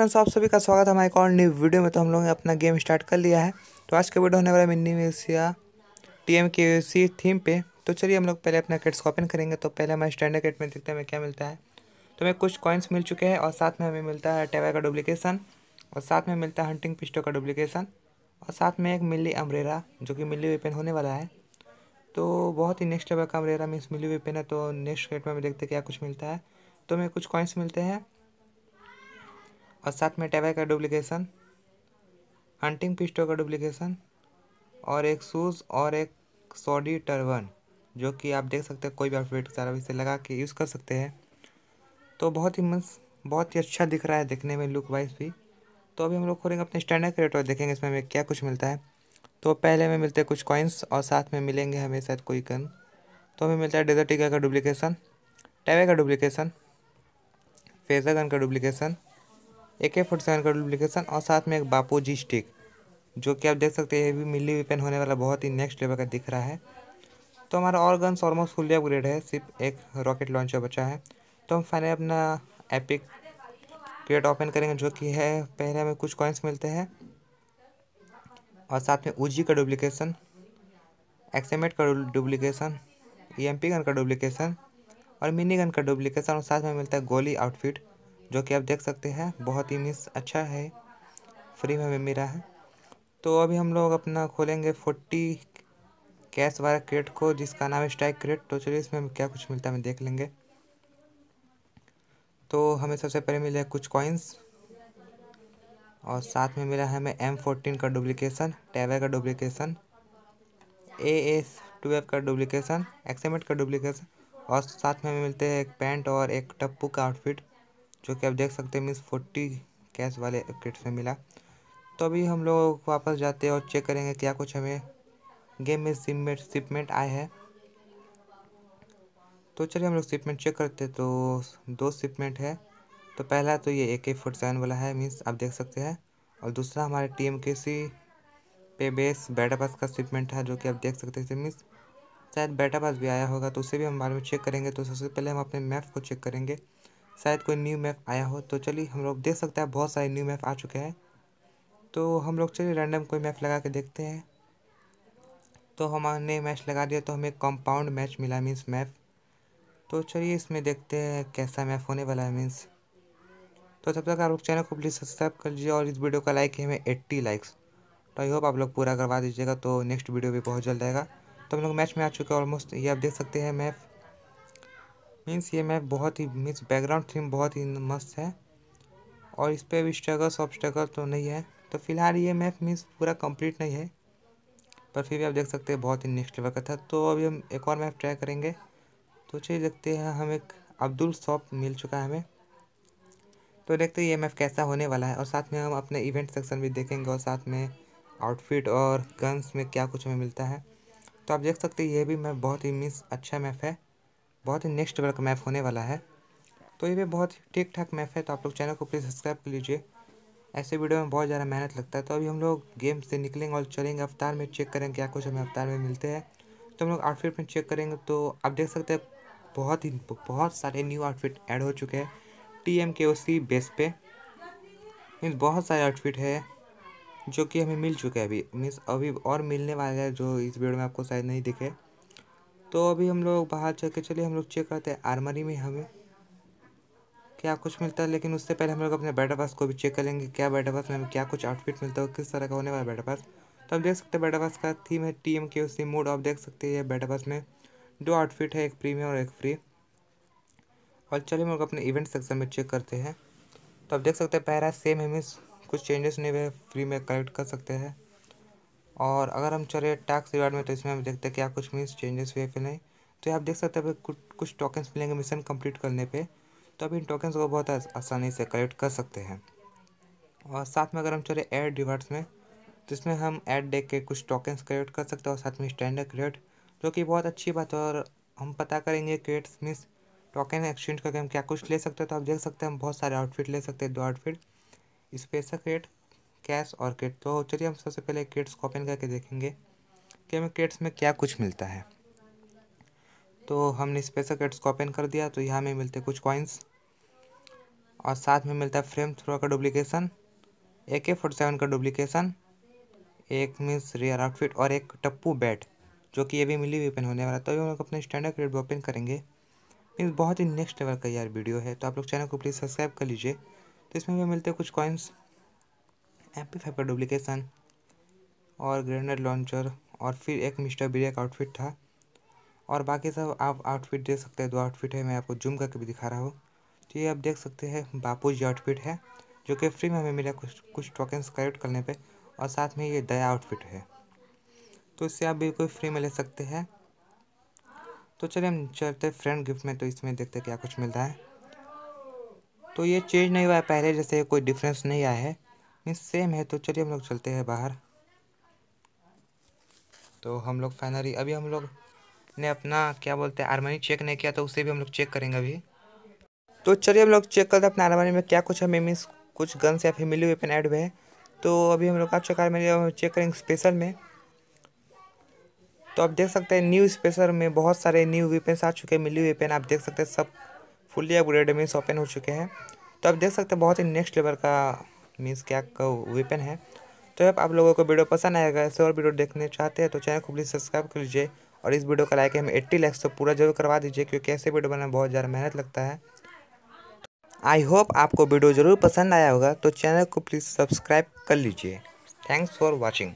friends आप सभी का स्वागत है हमारे एक और न्यू वीडियो में तो हम लोगों ने अपना गेम स्टार्ट कर लिया है तो आज का वीडियो होने वाला मिनी म्यूसिया टी एम के सी थीम पे तो चलिए हम लोग पहले अपना किट्स ओपन करेंगे तो पहले हमारे स्टैंडर्ड किट में देखते हैं हमें क्या मिलता है तो हमें कुछ कॉइन्स मिल चुके हैं और साथ में हमें मिलता है टेवा का डुप्लीकेशन और साथ में मिलता है हंटिंग पिस्टो का डुप्लीकेशन और साथ में एक मिली अम्ब्रेरा जो कि मिली वेपन होने वाला है तो बहुत ही नेक्स्ट लेवल का अम्ब्रेरा मीन्स मिली वेपन है तो नेक्स्ट किट में हमें देखते हैं क्या कुछ मिलता है तो हमें कुछ कॉइन्स मिलते हैं और साथ में टेबा का डुप्लीकेशन हंटिंग पिस्टो का डुप्लीकेशन और एक शूज़ और एक सॉडी टर्बन जो कि आप देख सकते हैं कोई भी आउटफिट के सारा इसे लगा के यूज़ कर सकते हैं तो बहुत ही मस्त बहुत ही अच्छा दिख रहा है देखने में लुक वाइज भी तो अभी हम लोग खोलेंगे अपने स्टैंडर्ड क्रेट और देखेंगे इसमें हमें क्या कुछ मिलता है तो पहले हमें मिलते हैं कुछ कॉइन्स और साथ में मिलेंगे हमें शायद कोई गन तो हमें मिलता है डेजर्टिका का डुप्लीकेशन टैवे का डुप्लीकेशन फेजर गन का duplication A K forty seven का डुप्लीकेशन और साथ में एक बापू जी स्टिक जो कि आप देख सकते हैं ये भी मिली वेपन होने वाला बहुत ही नेक्स्ट लेवल का दिख रहा है तो हमारा और गन्स ऑलमोस्ट फुल्ली अपग्रेड है सिर्फ एक रॉकेट लॉन्चर बचा है तो हम फाइनली अपना एपिक क्रेट ओपन करेंगे जो कि है पहले हमें कुछ कॉइन्स मिलते हैं और साथ में ऊजी का डुप्लीकेशन एक्सेमेट का duplication E M P gun का डुप्लीकेशन और मिनी गन का डुप्लीकेशन और साथ में मिलता है गोली आउटफिट जो कि आप देख सकते हैं बहुत ही मीन्स अच्छा है फ्री में हमें मिला है तो अभी हम लोग अपना खोलेंगे फोर्टी कैश वाला क्रेट को जिसका नाम है स्ट्राइक क्रेट तो चलिए इसमें क्या कुछ मिलता है हमें देख लेंगे तो हमें सबसे पहले मिले कुछ कॉइन्स और साथ में मिला है हमें एम फोर्टीन का डुप्लीकेशन टेवर का डुप्लीकेशन ए एस ट्वेल्व का डुप्लीकेशन एक्सएमेट का डुप्लीकेशन और साथ में हमें मिलते हैं एक पैंट और एक टप्पू का आउटफिट जो कि आप देख सकते हैं मिस फोर्टी कैश वाले क्रिट्स में मिला तो अभी हम लोग वापस जाते हैं और चेक करेंगे क्या कुछ हमें गेम में सिपमेंट शिपमेंट आए हैं तो चलिए हम लोग शिपमेंट चेक करते हैं तो दो शिपमेंट है तो पहला तो ये ए के फोर्टी सेवन वाला है मीन्स आप देख सकते हैं और दूसरा हमारे टी एम के सी पे बेस बैटा पास का शिपमेंट है जो कि आप देख सकते हैं मीन्स शायद बैटा पास भी आया होगा तो उसे भी हम बारे में चेक करेंगे तो सबसे पहले हम अपने मैप को चेक करेंगे शायद कोई न्यू मैप आया हो तो चलिए हम लोग देख सकते हैं बहुत सारे न्यू मैप आ चुके हैं तो हम लोग चलिए रैंडम कोई मैप लगा के देखते हैं तो हमने मैच लगा दिया तो हमें कंपाउंड मैच मिला मीन्स मैप तो चलिए इसमें देखते हैं कैसा मैप होने वाला है मीन्स तो तब तक आप लोग चैनल को प्लीज़ सब्सक्राइब कर लीजिए और इस वीडियो का लाइक है हमें एट्टी लाइक्स तो आई होप आप लोग पूरा करवा दीजिएगा तो नेक्स्ट वीडियो भी बहुत जल्द आएगा तो हम लोग मैच में आ चुके हैं ऑलमोस्ट ये आप देख सकते हैं मैप मीन्स ये मैप बहुत ही मीन्स बैकग्राउंड थीम बहुत ही मस्त है और इस पर भी स्ट्रगल्स ऑफ स्ट्रगल तो नहीं है तो फिलहाल ये मैप मीन्स पूरा कंप्लीट नहीं है पर फिर भी आप देख सकते हैं बहुत ही नेक्स्ट लेवल का था तो अभी हम एक और मैप ट्राई करेंगे तो चलिए देखते हैं हम एक अब्दुल शॉप मिल चुका है हमें तो देखते हैं ये मैप कैसा होने वाला है और साथ में हम अपने इवेंट सेक्शन भी देखेंगे और साथ में आउटफिट और गन्स में क्या कुछ हमें मिलता है तो आप देख सकते हैं ये भी मैप बहुत ही मीन्स अच्छा मैप है बहुत ही नेक्स्ट लेवल का मैप होने वाला है तो ये भी बहुत ठीक ठाक मैप है तो आप लोग चैनल को प्लीज़ सब्सक्राइब कर लीजिए ऐसे वीडियो में बहुत ज़्यादा मेहनत लगता है तो अभी हम लोग गेम से निकलेंगे और चलेंगे अवतार में चेक करेंगे क्या कुछ हमें अवतार में मिलते हैं तो हम लोग आउटफिट में चेक करेंगे तो आप देख सकते हैं बहुत ही बहुत सारे न्यू आउटफिट ऐड हो चुके हैं टी एम के ओ सी बेस पे मीन्स बहुत सारे आउटफिट है जो कि हमें मिल चुके हैं अभी मीन्स अभी और मिलने वाले हैं जो इस वीडियो में आपको शायद नहीं दिखे तो अभी हम लोग बाहर चल के चलिए हम लोग चेक करते हैं आर्मरी में हमें क्या कुछ मिलता है लेकिन उससे पहले हम लोग अपने बैटर पास को भी चेक करेंगे क्या बैटर पास में हमें क्या कुछ आउटफिट मिलता है किस तरह का होने वाला बैटर पास तो आप देख सकते हैं बैटर पास का थीम है टीम के उसी मूड आप देख सकते हैं बैटर पास में दो आउटफिट है एक प्रीमियम और एक फ्री और चलिए हम लोग अपने इवेंट सेक्शन में चेक करते हैं तो आप देख सकते हैं पहला सेम है मीन्स कुछ चेंजेस नहीं हुए फ्री में कलेक्ट कर सकते हैं और अगर हम चले टैक्स रिवार्ड में तो इसमें हम देखते हैं क्या कुछ मीन्स चेंजेस हुए कि नहीं तो आप देख सकते हैं कुछ कुछ टोकन्स मिलेंगे मिशन कंप्लीट करने पे तो आप इन टोकन्स को बहुत आसानी से कलेक्ट कर सकते हैं और साथ में अगर हम चले एड रिवार्ड्स में तो इसमें हम ऐड देख के कुछ टोकन्स क्रिएट कर सकते हैं और साथ में स्टैंडर्ड क्रिएट जो कि बहुत अच्छी बात है और हम पता करेंगे क्रिएट्स मीन्स टोकन एक्सचेंज करके हम क्या कुछ ले सकते हैं तो आप देख सकते हैं हम बहुत सारे आउटफिट ले सकते हैं दो आउटफिट स्पेशल क्रिएट कैश और किट तो चलिए हम सबसे पहले किट्स को ओपन करके देखेंगे कि हमें किट्स में क्या कुछ मिलता है तो हमने स्पेशल किट्स को ओपन कर दिया तो यहाँ में मिलते कुछ कॉइन्स और साथ में मिलता है फ्रेम थ्रो का duplication A K forty seven का डुप्लीकेशन एक मीन्स रेयर आउटफिट और एक टप्पू बैट जो कि ये भी मिली ओपन होने वाला तो ये हम लोग अपने स्टैंडर्ड क्रेड भी ओपन करेंगे मीन्स बहुत ही नेक्स्ट लेवल का यार वीडियो है तो आप लोग चैनल को प्लीज़ सब्सक्राइब कर लीजिए तो इसमें भी मिलते हैं कुछ कॉइन्स एम्पलीफाई का डुप्लिकेशन और ग्रेनेड लॉन्चर और फिर एक मिस्टर बिरिया का आउटफिट था और बाकी सब आप आउटफिट देख सकते हैं दो आउटफिट है मैं आपको जूम करके भी दिखा रहा हूँ तो ये आप देख सकते हैं बापू जी आउटफिट है जो कि फ्री में हमें मिला कुछ कुछ टोकन्स कलेक्ट करने पे और साथ में ये दया आउटफिट है तो इससे आप बिल्कुल फ्री में ले सकते हैं तो चलिए हम चलते फ्रेंड गिफ्ट में तो इसमें देखते क्या कुछ मिलता है तो ये चेंज नहीं हुआ है पहले जैसे कोई डिफरेंस नहीं आया है नहीं सेम है तो चलिए हम लोग चलते हैं बाहर तो हम लोग फाइनली अभी हम लोग ने अपना क्या बोलते हैं आरमानी चेक नहीं किया तो उसे भी हम लोग चेक करेंगे अभी तो चलिए हम लोग चेक करते हैं अपने आरमानी में क्या कुछ हमें मीन्स कुछ गन्स या हुई पेन ऐड हुए हैं तो अभी हम लोग आप चेक आरमानी चेक करेंगे स्पेशल में तो आप देख सकते हैं न्यू स्पेशल में बहुत सारे न्यू वेपन्स आ चुके हैं मिली पेन आप देख सकते हैं सब फुल्ली अपग्रेड में ओपन हो चुके हैं तो आप देख सकते हैं बहुत ही नेक्स्ट लेवल का मीन्स क्या वेपन है तो अब आप लोगों को वीडियो पसंद आएगा ऐसे और वीडियो देखने चाहते हैं तो चैनल को प्लीज़ सब्सक्राइब कर लीजिए और इस वीडियो का लाइक हम एट्टी लैक्स तो पूरा जरूर करवा दीजिए क्योंकि ऐसे वीडियो बनाना बहुत ज़्यादा मेहनत लगता है आई होप आपको वीडियो ज़रूर पसंद आया होगा तो चैनल को प्लीज़ सब्सक्राइब कर लीजिए थैंक्स फॉर वॉचिंग